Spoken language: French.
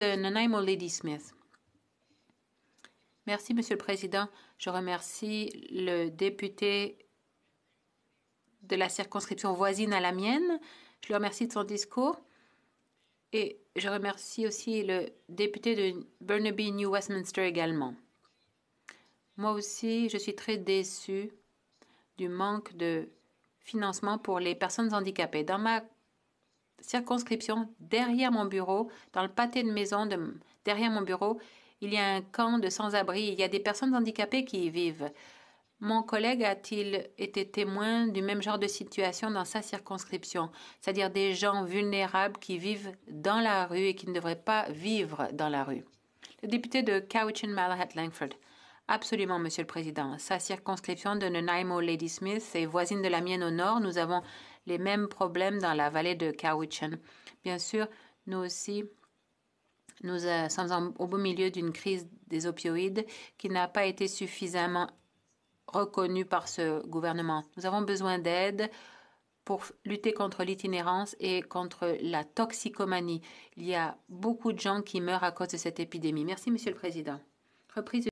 Nanaimo Lady Smith. Merci, Monsieur le Président. Je remercie le député de la circonscription voisine à la mienne. Je le remercie de son discours. Et je remercie aussi le député de Burnaby New Westminster également. Moi aussi, je suis très déçue du manque de financement pour les personnes handicapées. Dans ma circonscription, derrière mon bureau, dans le pâté de maison, derrière mon bureau, il y a un camp de sans-abri. Il y a des personnes handicapées qui y vivent. Mon collègue a-t-il été témoin du même genre de situation dans sa circonscription, c'est-à-dire des gens vulnérables qui vivent dans la rue et qui ne devraient pas vivre dans la rue Le député de Cowichan Malahat Langford. Absolument, Monsieur le Président. Sa circonscription de Nanaimo lady smith est voisine de la mienne au nord. Nous avons les mêmes problèmes dans la vallée de Cowichan. Bien sûr, nous aussi, nous euh, sommes au beau milieu d'une crise des opioïdes qui n'a pas été suffisamment reconnue par ce gouvernement. Nous avons besoin d'aide pour lutter contre l'itinérance et contre la toxicomanie. Il y a beaucoup de gens qui meurent à cause de cette épidémie. Merci, Monsieur le Président. Reprise